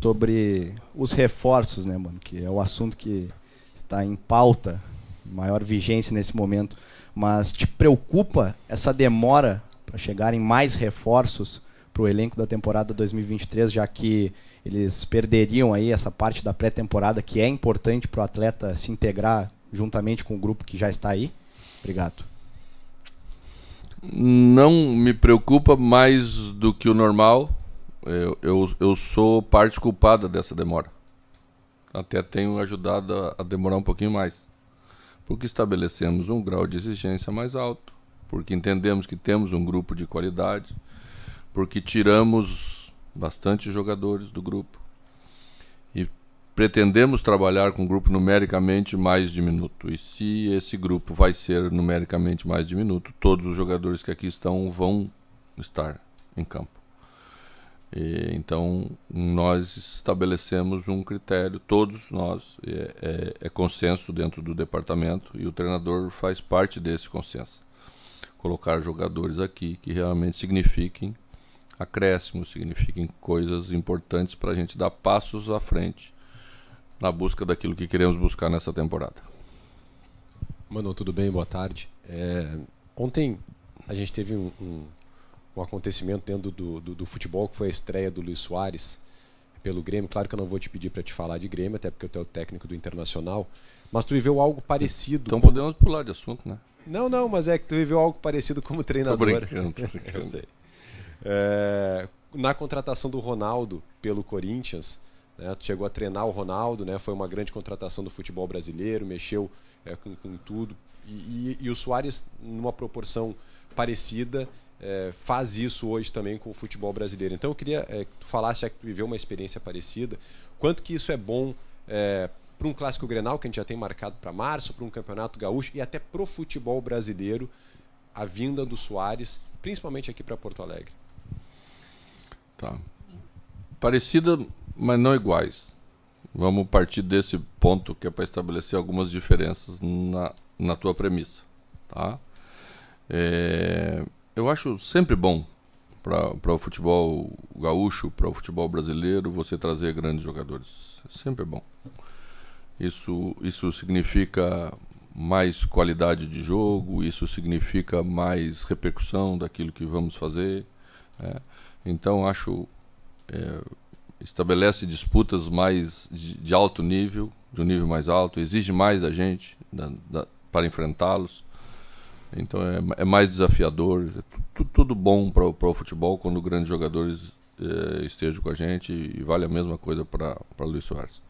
sobre os reforços, né, mano? Que é o assunto que está em pauta, maior vigência nesse momento. Mas te preocupa essa demora para chegarem mais reforços para o elenco da temporada 2023, já que eles perderiam aí essa parte da pré-temporada que é importante para o atleta se integrar juntamente com o grupo que já está aí? Obrigado. Não me preocupa mais do que o normal eu, eu, eu sou parte culpada dessa demora. Até tenho ajudado a, a demorar um pouquinho mais. Porque estabelecemos um grau de exigência mais alto, porque entendemos que temos um grupo de qualidade, porque tiramos bastante jogadores do grupo e pretendemos trabalhar com um grupo numericamente mais diminuto. E se esse grupo vai ser numericamente mais diminuto, todos os jogadores que aqui estão vão estar em campo. E, então, nós estabelecemos um critério, todos nós, é, é, é, consenso dentro do departamento e o treinador faz parte desse consenso. Colocar jogadores aqui que realmente signifiquem acréscimos, signifiquem coisas importantes para a gente dar passos à frente na busca daquilo que queremos buscar nessa temporada. Mano, tudo bem? Boa tarde. É, ontem a gente teve um, um um acontecimento dentro do, do, do, futebol, que foi a estreia do Luiz Soares pelo Grêmio. Claro que eu não vou te pedir para te falar de Grêmio, até porque eu é o técnico do Internacional, mas tu viveu algo parecido. Então podemos pular de assunto, né? Não, não, mas é que tu viveu algo parecido como treinador. Tô brincando, tô brincando. eu sei. É, na contratação do Ronaldo pelo Corinthians, né? Chegou a treinar o Ronaldo, né? foi uma grande contratação do futebol brasileiro, mexeu é, com, com, tudo. E, e, e o Soares, numa proporção parecida, é, faz isso hoje também com o futebol brasileiro. Então eu queria é, que tu falasse, já que tu viveu uma experiência parecida, quanto que isso é bom é, para um clássico Grenal, que a gente já tem marcado para março, para um campeonato gaúcho e até pro futebol brasileiro, a vinda do Soares, principalmente aqui para Porto Alegre. Tá parecida, mas não iguais. Vamos partir desse ponto que é para estabelecer algumas diferenças na, na tua premissa, tá? É, eu acho sempre bom para o futebol gaúcho, para o futebol brasileiro, você trazer grandes jogadores. É sempre bom. Isso, isso significa mais qualidade de jogo, isso significa mais repercussão daquilo que vamos fazer. Né? Então, acho é, estabelece disputas mais de, de, alto nível, de um nível mais alto, exige mais da gente da, da, para enfrentá-los. Então é, é, mais desafiador, é tudo bom para o futebol quando grandes jogadores é, estejam com a gente e vale a mesma coisa para Luiz Soares.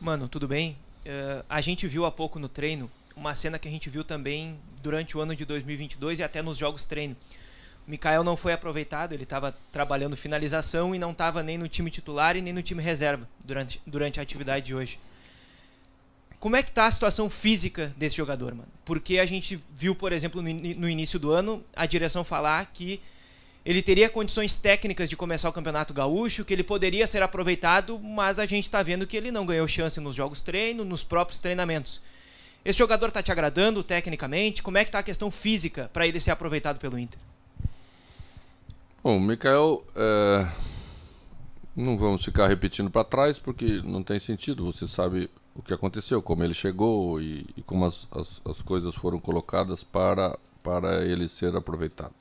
Mano, tudo bem? Uh, a gente viu há pouco no treino uma cena que a gente viu também durante o ano de 2022 e até nos jogos treino. Mikael não foi aproveitado, ele estava trabalhando finalização e não estava nem no time titular e nem no time reserva durante, durante a atividade de hoje. Como é que está a situação física desse jogador, mano? Porque a gente viu, por exemplo, no, no início do ano, a direção falar que ele teria condições técnicas de começar o Campeonato Gaúcho, que ele poderia ser aproveitado, mas a gente está vendo que ele não ganhou chance nos jogos treino, nos próprios treinamentos. Esse jogador está te agradando tecnicamente? Como é que está a questão física para ele ser aproveitado pelo Inter? Bom, Mikael, é... não vamos ficar repetindo para trás porque não tem sentido. Você sabe o que aconteceu, como ele chegou e, e como as, as, as, coisas foram colocadas para, para ele ser aproveitado.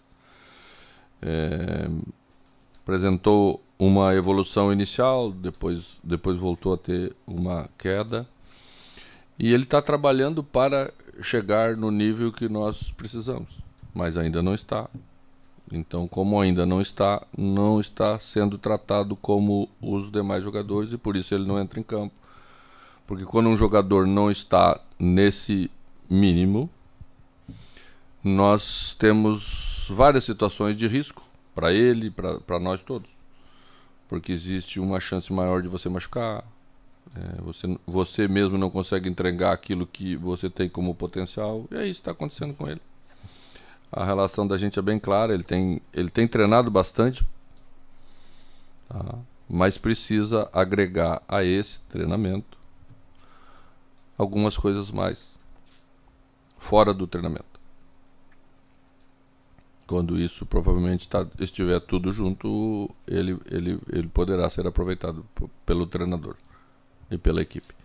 É... Apresentou uma evolução inicial, depois, depois voltou a ter uma queda. E ele está trabalhando para chegar no nível que nós precisamos, mas ainda não está. Então, como ainda não está, não está sendo tratado como os demais jogadores e por isso ele não entra em campo. Porque quando um jogador não está nesse mínimo, nós temos várias situações de risco para ele, para nós todos. Porque existe uma chance maior de você machucar, é, você, você mesmo não consegue entregar aquilo que você tem como potencial, e é isso que está acontecendo com ele. A relação da gente é bem clara, ele tem, ele tem treinado bastante, tá? mas precisa agregar a esse treinamento algumas coisas mais fora do treinamento. Quando isso provavelmente tá, estiver tudo junto, ele, ele, ele poderá ser aproveitado pelo treinador e pela equipe.